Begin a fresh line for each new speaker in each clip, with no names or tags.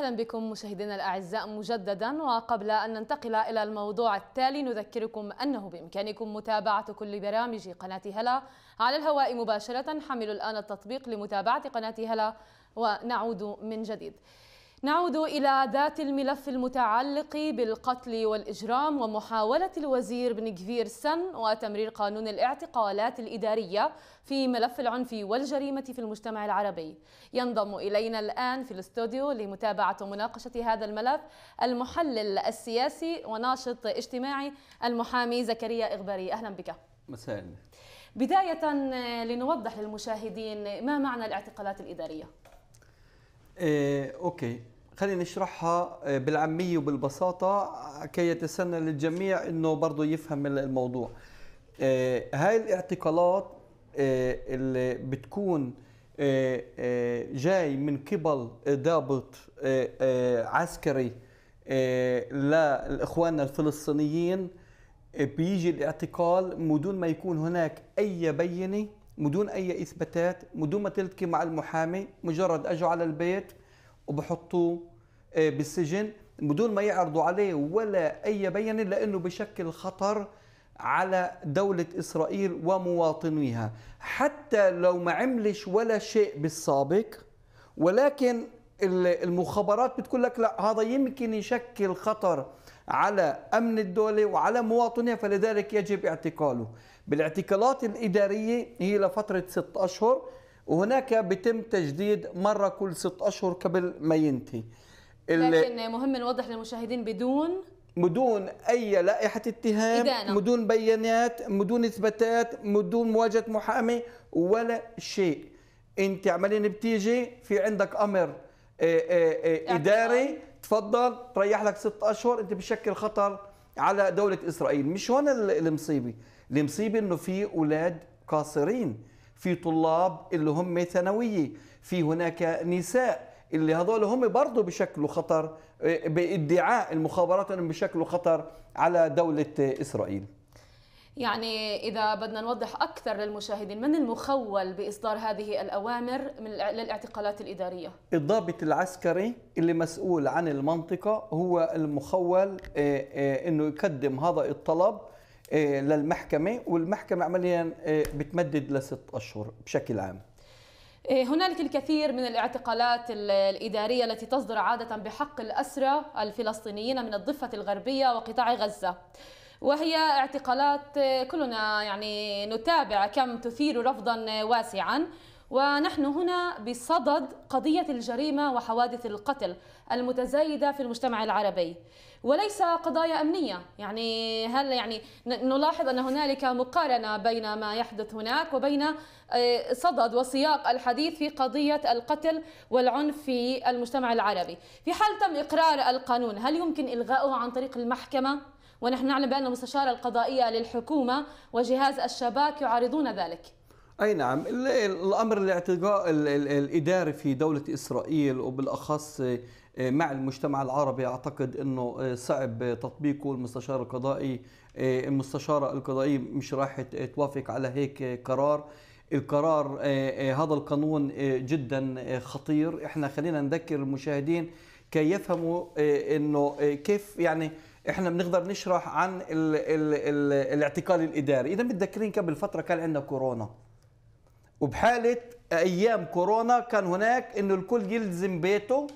أهلا بكم مشاهدينا الأعزاء مجددا وقبل أن ننتقل إلى الموضوع التالي نذكركم أنه بإمكانكم متابعة كل برامج قناة هلا على الهواء مباشرة حملوا الآن التطبيق لمتابعة قناة هلا ونعود من جديد نعود إلى ذات الملف المتعلق بالقتل والإجرام ومحاولة الوزير بن كفير سن وتمرير قانون الاعتقالات الإدارية في ملف العنف والجريمة في المجتمع العربي ينضم إلينا الآن في الاستوديو لمتابعة ومناقشة هذا الملف المحلل السياسي وناشط اجتماعي المحامي زكريا إغباري أهلا بك مساء بداية لنوضح للمشاهدين ما معنى الاعتقالات الإدارية
إيه اوكي خلينا نشرحها آه، بالعاميه وبالبساطه كي يتسنى للجميع انه برضه يفهم الموضوع إيه هاي الاعتقالات إيه اللي بتكون إيه جاي من قبل ضابط آه، عسكري إيه، لاخواننا الفلسطينيين بيجي الاعتقال بدون ما يكون هناك اي بينه بدون اي اثباتات بدون ما تلتقي مع المحامي مجرد اجوا على البيت وبحطوه آه، بالسجن بدون ما يعرضوا عليه ولا اي بينه لانه بشكل خطر على دولة إسرائيل ومواطنيها حتى لو ما عملش ولا شيء بالسابق ولكن المخابرات بتقول لك لا هذا يمكن يشكل خطر على أمن الدولة وعلى مواطنيها فلذلك يجب اعتقاله بالاعتقالات الإدارية هي لفترة ست أشهر وهناك بتم تجديد مرة كل ست أشهر قبل ما ينتهي لكن
مهم نوضح للمشاهدين بدون
بدون اي لائحه اتهام إدانة. بدون بيانات بدون اثباتات بدون مواجهه محامي ولا شيء انت عمليا بتيجي في عندك امر آه، آه، آه، اداري تفضل تريح لك ست اشهر انت بتشكل خطر على دوله اسرائيل مش هون المصيبه المصيبه انه في اولاد قاصرين في طلاب اللي هم ثانويه في هناك نساء اللي هذول هم برضه بشكل خطر آه، بادعاء المخابرات انهم بشكل خطر على دوله اسرائيل
يعني إذا بدنا نوضح أكثر للمشاهدين من المخول بإصدار هذه الأوامر من للاعتقالات الإدارية؟
الضابط العسكري اللي مسؤول عن المنطقة هو المخول آه، آه، أنه يقدم هذا الطلب آه، للمحكمة والمحكمة عمليا بتمدد لست أشهر بشكل عام
هنالك الكثير من الاعتقالات الإدارية التي تصدر عادة بحق الأسرى الفلسطينيين من الضفة الغربية وقطاع غزة وهي اعتقالات آه، كلنا يعني نتابع كم تثير رفضا آه، واسعا ونحن هنا بصدد قضية الجريمة وحوادث القتل المتزايدة في المجتمع العربي وليس قضايا أمنية يعني هل يعني نلاحظ أن هنالك مقارنة بين ما يحدث هناك وبين آه، صدد وسياق الحديث في قضية القتل والعنف في المجتمع العربي في حال تم إقرار القانون هل يمكن إلغاؤه عن طريق المحكمة؟ ونحن نعلم بأن المستشارة القضائية للحكومة وجهاز الشباك يعارضون ذلك
اي نعم الامر الاعتقاء الاداري في دوله اسرائيل وبالاخص آه، مع المجتمع العربي اعتقد انه آه، صعب تطبيقه المستشار القضائي آه، المستشاره القضائيه مش راح توافق على هيك قرار القرار هذا القانون جدا خطير احنا خلينا نذكر المشاهدين كي يفهموا انه كيف يعني احنا بنقدر نشرح عن الـ الـ الـ الاعتقال الاداري اذا متذكرين قبل فتره كان عندنا كورونا وبحاله ايام كورونا كان هناك انه الكل يلزم بيته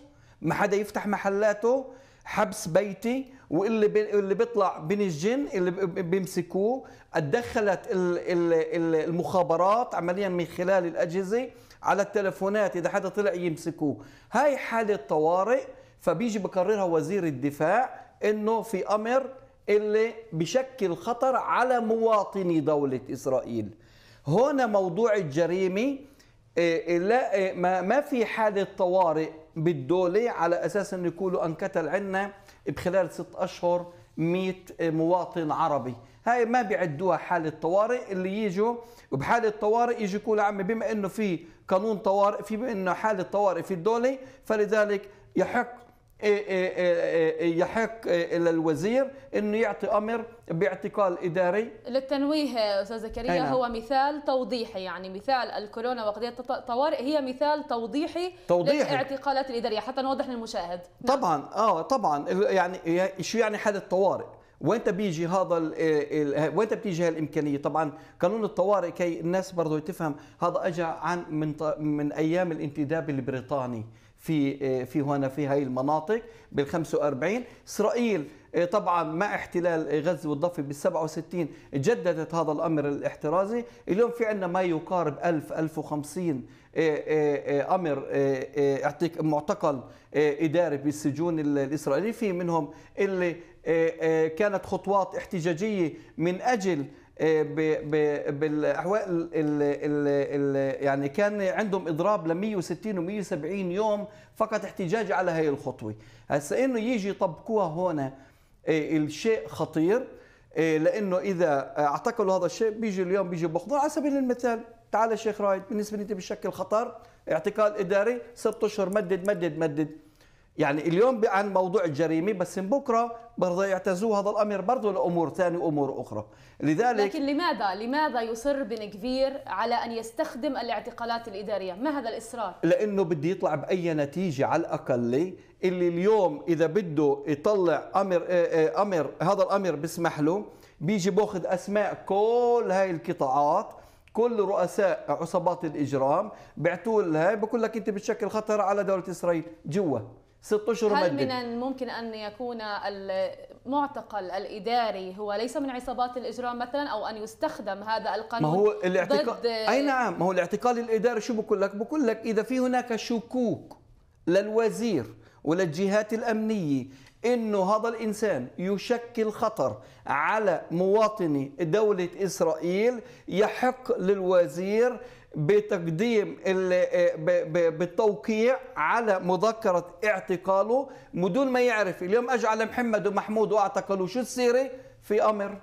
ما حدا يفتح محلاته حبس بيتي واللي بي اللي بيطلع بنجن اللي بيمسكوه اتدخلت المخابرات عمليا من خلال الاجهزه على التلفونات اذا حدا طلع يمسكوه هاي حاله طوارئ فبيجي بكررها وزير الدفاع انه في امر اللي بشكل خطر على مواطني دولة إسرائيل هنا موضوع الجريمة إيه، إيه، لا إيه، ما في حالة طوارئ بالدولة على أساس انه يقولوا انقتل عنا بخلال ست أشهر 100 مواطن عربي هاي ما بيعدوها حالة طوارئ اللي يجوا وبحالة طوارئ يجي يقول عمي بما أنه في قانون طوارئ في بما أنه حالة طوارئ في الدولة فلذلك يحق إيه، إيه، إيه، يحق للوزير انه يعطي امر باعتقال اداري
للتنويه استاذ زكريا أينا. نعم. هو مثال توضيحي يعني مثال الكورونا وقضيه الطوارئ هي مثال توضيحي توضيحي للاعتقالات الاداريه حتى نوضح للمشاهد
نعم. طبعا اه طبعا يعني شو يعني حاله طوارئ وانت بيجي هذا الـ وانت بتيجي هالامكانيه طبعا قانون الطوارئ كي الناس برضه تفهم هذا اجى عن من من ايام الانتداب البريطاني في آه، في هنا في هاي المناطق بال 45 اسرائيل آه، طبعا مع احتلال غزه والضفه بال 67 جددت هذا الامر الاحترازي اليوم في عندنا ما يقارب 1000 1050 آه، امر اعطيك معتقل اداري بالسجون الاسرائيليه في منهم اللي كانت خطوات احتجاجيه من اجل آه، بالاحوال يعني كان عندهم اضراب ل 160 و 170 يوم فقط احتجاج على هي الخطوه هسه انه يجي يطبقوها هون آه، الشيء خطير آه، لانه اذا اعتقلوا هذا الشيء بيجي اليوم بيجي بخضر على سبيل المثال تعال شيخ رايد بالنسبه لي انت بشكل خطر اعتقال اداري ست اشهر مدد مدد مدد يعني اليوم عن موضوع الجريمه بس بكره برضه يعتزوا هذا الامر برضه لامور ثانيه وامور اخرى لذلك لكن
لماذا لماذا يصر بن كفير على ان يستخدم الاعتقالات الاداريه ما هذا الاصرار
لانه بده يطلع باي نتيجه على الاقل اللي اليوم اذا بده يطلع امر آه، آه، امر هذا الامر بيسمح له بيجي باخذ اسماء كل هاي القطاعات كل رؤساء عصابات الاجرام بعتوا لها بقول لك انت بتشكل خطر على دوله اسرائيل جوا ست اشهر هل من
الممكن ان يكون المعتقل الاداري هو ليس من عصابات الاجرام مثلا او ان يستخدم هذا القانون ما هو الاعتقال ضد... اي
نعم ما هو الاعتقال الاداري شو بقول لك؟ بقول لك اذا في هناك شكوك للوزير وللجهات الامنيه انه هذا الانسان يشكل خطر على مواطني دوله اسرائيل يحق للوزير بتقديم آه، بالتوقيع على مذكرة اعتقاله بدون ما يعرف اليوم أجى على محمد ومحمود واعتقلوا شو السيرة في أمر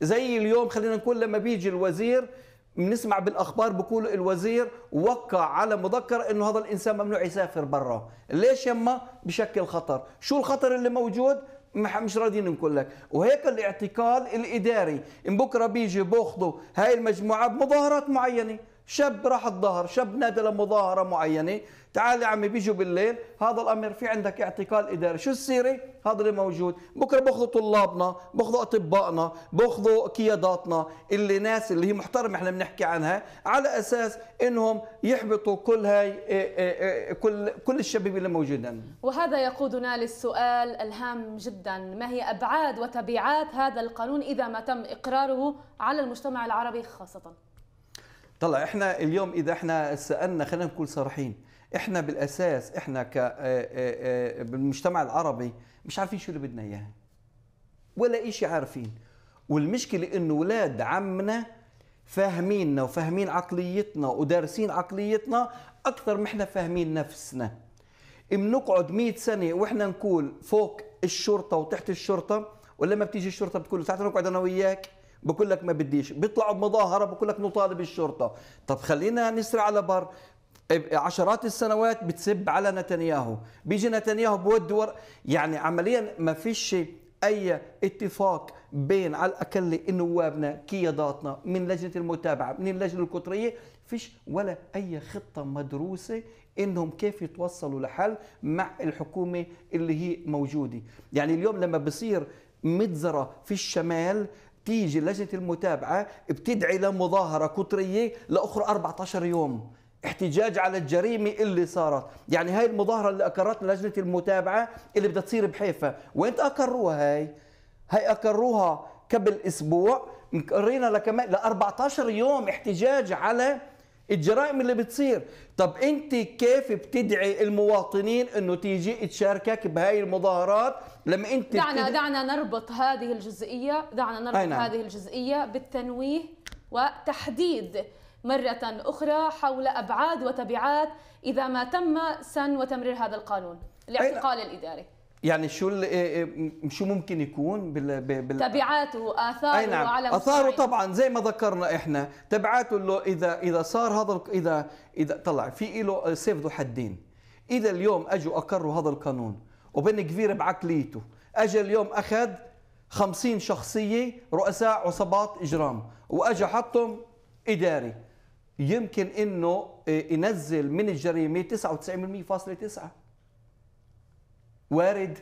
زي اليوم خلينا نقول لما بيجي الوزير بنسمع بالاخبار بقولوا الوزير وقع على مذكر انه هذا الانسان ممنوع يسافر برا ليش يما بشكل خطر شو الخطر اللي موجود مش راضيين نقول لك وهيك الاعتقال الاداري ان بكره بيجي باخذوا هاي المجموعه بمظاهرات معينه شاب راح الظهر شاب نادى لمظاهره معينه تعال يا عمي بيجوا بالليل هذا الامر في عندك اعتقال اداري شو السيره هذا اللي موجود بكره باخذوا طلابنا باخذوا اطبائنا باخذوا قياداتنا اللي ناس اللي هي محترمه احنا بنحكي عنها على اساس انهم يحبطوا كل هاي إيه، إيه، إيه، كل كل الشباب اللي موجودين عندنا
وهذا يقودنا للسؤال الهام جدا ما هي ابعاد وتبعات هذا القانون اذا ما تم اقراره على المجتمع العربي خاصه
طلع احنا اليوم اذا احنا سالنا خلينا نكون صريحين احنا بالاساس احنا ك آه، آه، آه، بالمجتمع العربي مش عارفين شو اللي بدنا اياه ولا شيء عارفين والمشكله انه اولاد عمنا فاهميننا وفاهمين عقليتنا ودارسين عقليتنا اكثر ما احنا فاهمين نفسنا بنقعد 100 سنه واحنا نقول فوق الشرطه وتحت الشرطه ولما بتيجي الشرطه بتقول تعال نقعد انا وياك بقول لك ما بديش بيطلعوا بمظاهره بقول لك نطالب الشرطه طب خلينا نسرع على بر عشرات السنوات بتسب على نتنياهو بيجي نتنياهو بود ور... يعني عمليا ما فيش اي اتفاق بين على الاقل نوابنا قياداتنا من لجنه المتابعه من اللجنه القطريه فيش ولا اي خطه مدروسه انهم كيف يتوصلوا لحل مع الحكومه اللي هي موجوده يعني اليوم لما بصير مجزره في الشمال تيجي لجنه المتابعه بتدعي لمظاهره قطريه لاخر 14 يوم احتجاج على الجريمة اللي صارت يعني هاي المظاهرة اللي أقرتنا لجنة المتابعة اللي بدها تصير بحيفا وين أقروها هاي هاي اكروها قبل أسبوع مقرينا لكمان ل 14 يوم احتجاج على الجرائم اللي بتصير طب انت كيف بتدعي المواطنين انه تيجي تشاركك بهاي المظاهرات لما انت دعنا بتد... دعنا
نربط هذه الجزئيه دعنا نربط نعم. هذه الجزئيه بالتنويه وتحديد مرة أخرى حول أبعاد وتبعات إذا ما تم سن وتمرير هذا القانون الاعتقال نعم. الإداري
يعني شو إيه، إيه، شو ممكن يكون بال, بال...
تبعاته اثاره أي نعم. على اثاره
طبعا زي ما ذكرنا احنا تبعاته له اذا اذا صار هذا اذا اذا طلع في له سيف ذو حدين اذا اليوم اجوا اقروا هذا القانون وبن كبير بعقليته اجى اليوم اخذ 50 شخصيه رؤساء عصابات اجرام واجى حطهم اداري يمكن انه إيه، ينزل من الجريمه 99.9 وارد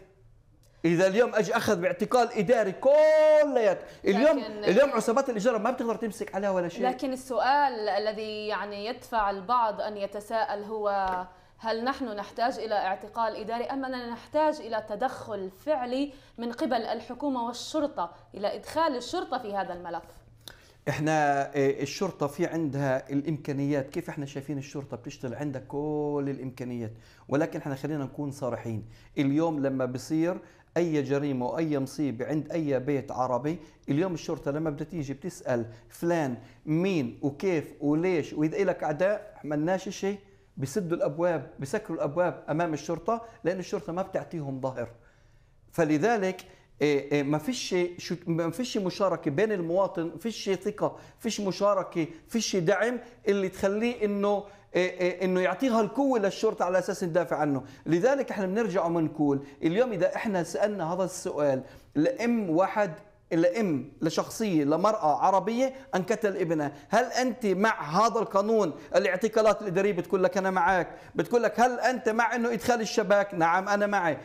اذا اليوم اجي اخذ باعتقال اداري كليات اليوم اليوم عصابات الاجاره ما بتقدر تمسك عليها ولا شيء لكن
السؤال الذي يعني يدفع البعض ان يتساءل هو هل نحن نحتاج الى اعتقال اداري ام اننا نحتاج الى تدخل فعلي من قبل الحكومه والشرطه الى ادخال الشرطه في هذا الملف
احنا آه، الشرطه في عندها الامكانيات كيف احنا شايفين الشرطه بتشتغل عندها كل الامكانيات ولكن احنا خلينا نكون صريحين اليوم لما بصير اي جريمه واي مصيبه عند اي بيت عربي اليوم الشرطه لما بدها تيجي بتسال فلان مين وكيف وليش واذا لك اعداء عملناش شيء بسدوا الابواب بسكروا الابواب امام الشرطه لان الشرطه ما بتعطيهم ظهر فلذلك إيه، إيه، ما فيش ما فيش مشاركه بين المواطن فيش ثقه فيش مشاركه فيش دعم اللي تخليه انه إيه، انه يعطيها القوه للشرطه على اساس ندافع عنه لذلك احنا بنرجع وبنقول اليوم اذا احنا سالنا هذا السؤال لام واحد لام لشخصيه لمراه عربيه انقتل ابنها، هل انت مع هذا القانون الاعتقالات الاداريه بتقول لك انا معك، بتقول لك هل انت مع انه ادخال الشباك؟ نعم انا معي،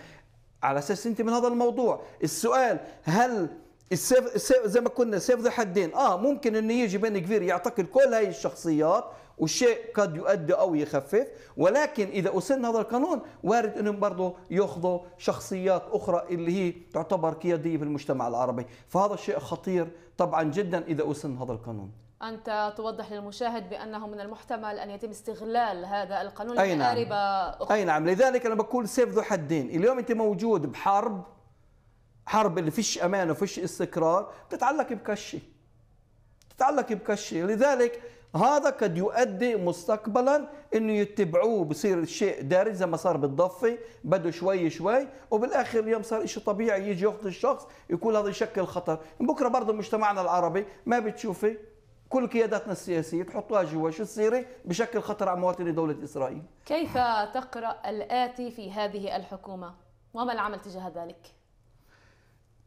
على اساس انت من هذا الموضوع السؤال هل السيف, السيف زي ما كنا سيف ذو حدين اه ممكن انه يجي بين كبير يعتقل كل هاي الشخصيات والشيء قد يؤدي او يخفف ولكن اذا اسن هذا القانون وارد انهم برضه ياخذوا شخصيات اخرى اللي هي تعتبر قياديه في المجتمع العربي فهذا شيء خطير طبعا جدا اذا اسن هذا القانون
أنت توضح للمشاهد بأنه من المحتمل أن يتم استغلال هذا القانون أي نعم. أخرى.
أي نعم لذلك أنا بقول سيف ذو حدين اليوم أنت موجود بحرب حرب اللي فيش أمان وفيش استقرار بتتعلق بكشي بتتعلق بكشي لذلك هذا قد يؤدي مستقبلا انه يتبعوه بصير الشيء دارج زي ما صار بالضفه بده شوي شوي وبالاخر اليوم صار شيء طبيعي يجي ياخذ الشخص يكون هذا يشكل خطر بكره برضه مجتمعنا العربي ما بتشوفي كل قياداتنا السياسيه تحطوها جوا شو تصيري بشكل خطر على مواطني دوله اسرائيل
كيف تقرا الاتي في هذه الحكومه وما العمل تجاه ذلك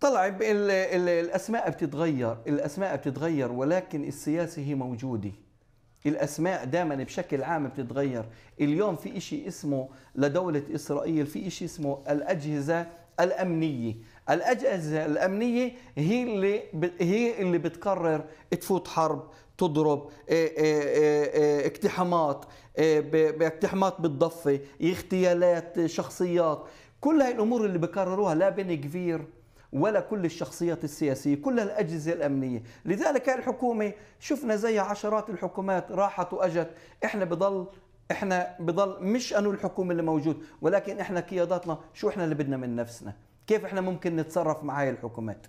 طلع الاسماء بتتغير الاسماء بتتغير ولكن السياسه هي موجوده الاسماء دائما بشكل عام بتتغير اليوم في شيء اسمه لدوله اسرائيل في شيء اسمه الاجهزه الامنيه الاجهزه الامنيه هي اللي هي اللي بتقرر تفوت حرب تضرب إيه، إيه، إيه، اقتحامات اقتحامات بالضفه اغتيالات شخصيات كل هاي الامور اللي بقرروها لا بن كبير ولا كل الشخصيات السياسية كل الأجهزة الأمنية لذلك الحكومة شفنا زي عشرات الحكومات راحت وأجت إحنا بضل إحنا بضل مش أنو الحكومة اللي موجود ولكن إحنا قياداتنا شو إحنا اللي بدنا من نفسنا كيف احنا ممكن نتصرف مع هاي الحكومات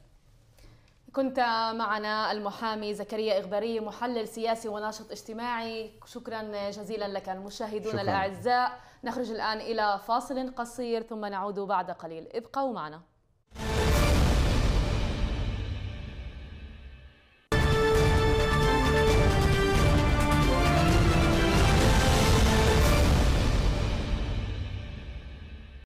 كنت معنا المحامي زكريا إغباري محلل سياسي وناشط اجتماعي شكرا جزيلا لك شكرا. الأعزاء نخرج الآن إلى فاصل قصير ثم نعود بعد قليل ابقوا معنا